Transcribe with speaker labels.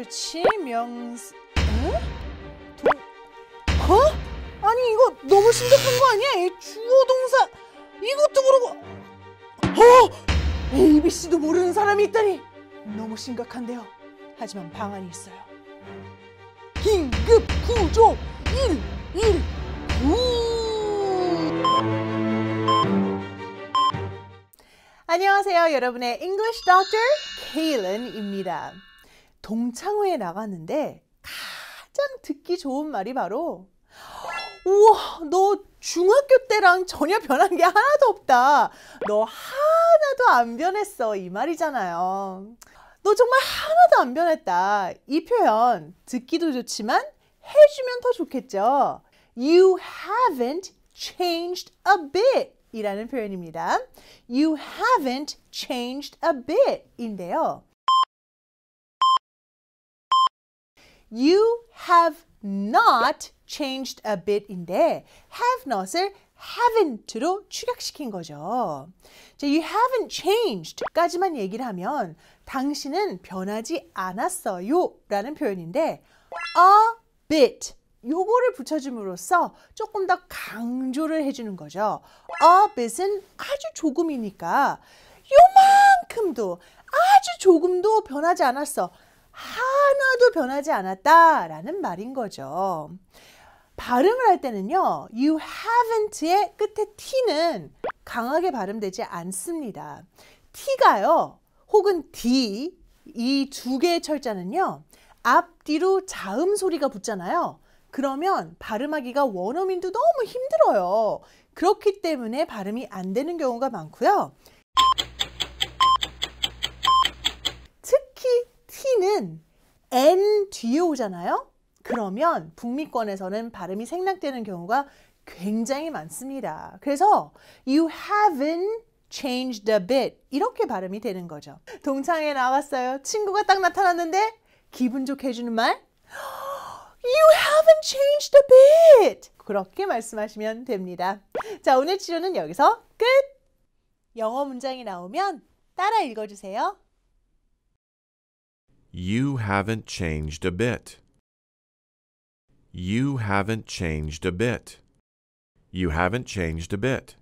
Speaker 1: 그렇지 명. 응? 어? 아니 이거 너무 심각한 거 아니야? 이 주어 동사 이것도 모르고. 어? ABC도 모르는 사람이 있다니 너무 심각한데요. 하지만 방안이 있어요. 긴급 구조 1 1 9 안녕하세요. 여러분의 English Doctor 케일은입니다. 동창회에 나갔는데 가장 듣기 좋은 말이 바로 우와 너 중학교 때랑 전혀 변한 게 하나도 없다. 너 하나도 안 변했어 이 말이잖아요. 너 정말 하나도 안 변했다. 이 표현 듣기도 좋지만 해주면 더 좋겠죠. You haven't changed a bit 이라는 표현입니다. You haven't changed a bit 인데요. You have not changed a bit인데 have not을 haven't로 축약시킨 거죠. 자, you haven't changed까지만 얘기를 하면 당신은 변하지 않았어요 라는 표현인데 a bit 요거를 붙여줌으로써 조금 더 강조를 해주는 거죠. a bit은 아주 조금이니까 요만큼도 아주 조금도 변하지 않았어. 하나 변하지 않았다라는 말인 거죠. 발음을 할 때는요. you haven't의 끝에 t는 강하게 발음되지 않습니다. t가요. 혹은 d 이 두 개의 철자는요. 앞뒤로 자음 소리가 붙잖아요. 그러면 발음하기가 원어민도 너무 힘들어요. 그렇기 때문에 발음이 안 되는 경우가 많고요. 나오잖아요. 그러면 북미권에서는 발음이 생략되는 경우가 굉장히 많습니다. 그래서 you haven't changed a bit 이렇게 발음이 되는 거죠. 동창회 나왔어요. 친구가 딱 나타났는데 기분 좋게 주는말 You haven't changed a bit. 그렇게 말씀하시면 됩니다. 자, 오늘 치료는 여기서 끝! 영어 문장이 나오면 따라 읽어주세요. You haven't changed a bit. You haven't changed a bit. You haven't changed a bit.